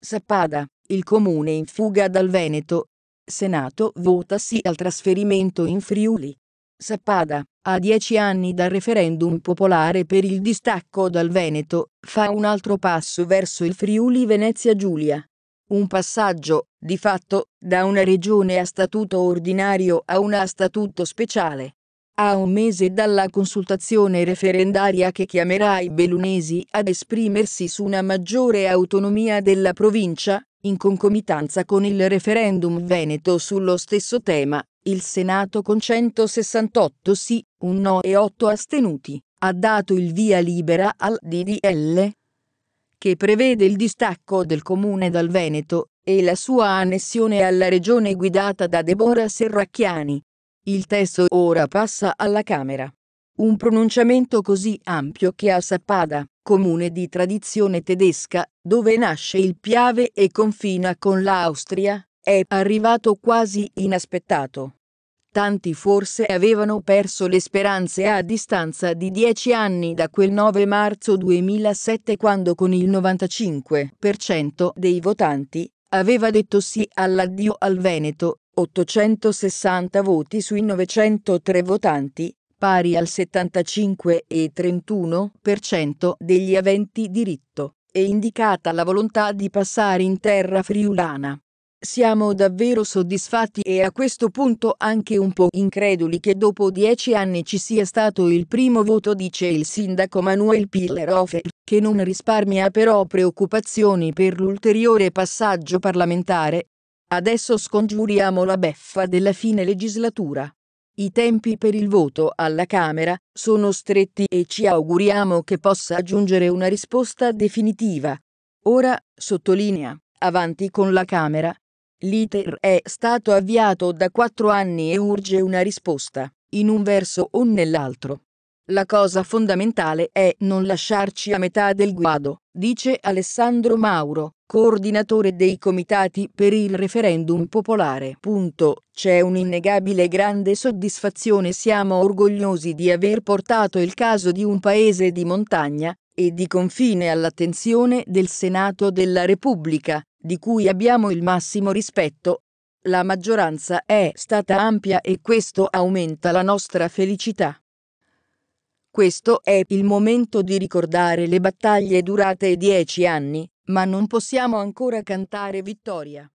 Sappada, il comune in fuga dal Veneto. Senato vota sì al trasferimento in Friuli. Sappada, a dieci anni dal referendum popolare per il distacco dal Veneto, fa un altro passo verso il Friuli Venezia Giulia. Un passaggio, di fatto, da una regione a statuto ordinario a una a statuto speciale. A un mese dalla consultazione referendaria che chiamerà i belunesi ad esprimersi su una maggiore autonomia della provincia, in concomitanza con il referendum veneto sullo stesso tema, il Senato con 168 sì, un no e 8 astenuti, ha dato il via libera al DDL che prevede il distacco del comune dal Veneto e la sua annessione alla regione guidata da Deborah Serracchiani, il testo ora passa alla Camera. Un pronunciamento così ampio che a Sappada, comune di tradizione tedesca, dove nasce il Piave e confina con l'Austria, è arrivato quasi inaspettato. Tanti forse avevano perso le speranze a distanza di dieci anni da quel 9 marzo 2007 quando con il 95% dei votanti aveva detto sì all'addio al Veneto 860 voti sui 903 votanti, pari al 75,31% degli aventi diritto, e indicata la volontà di passare in terra friulana. Siamo davvero soddisfatti e a questo punto anche un po' increduli che dopo dieci anni ci sia stato il primo voto, dice il sindaco Manuel Pillerofe, che non risparmia però preoccupazioni per l'ulteriore passaggio parlamentare, Adesso scongiuriamo la beffa della fine legislatura. I tempi per il voto alla Camera sono stretti e ci auguriamo che possa aggiungere una risposta definitiva. Ora, sottolinea, avanti con la Camera. L'iter è stato avviato da quattro anni e urge una risposta, in un verso o nell'altro. La cosa fondamentale è non lasciarci a metà del guado, dice Alessandro Mauro, coordinatore dei comitati per il referendum popolare. Punto. C'è un'innegabile grande soddisfazione, siamo orgogliosi di aver portato il caso di un paese di montagna e di confine all'attenzione del Senato della Repubblica, di cui abbiamo il massimo rispetto. La maggioranza è stata ampia e questo aumenta la nostra felicità. Questo è il momento di ricordare le battaglie durate dieci anni, ma non possiamo ancora cantare vittoria.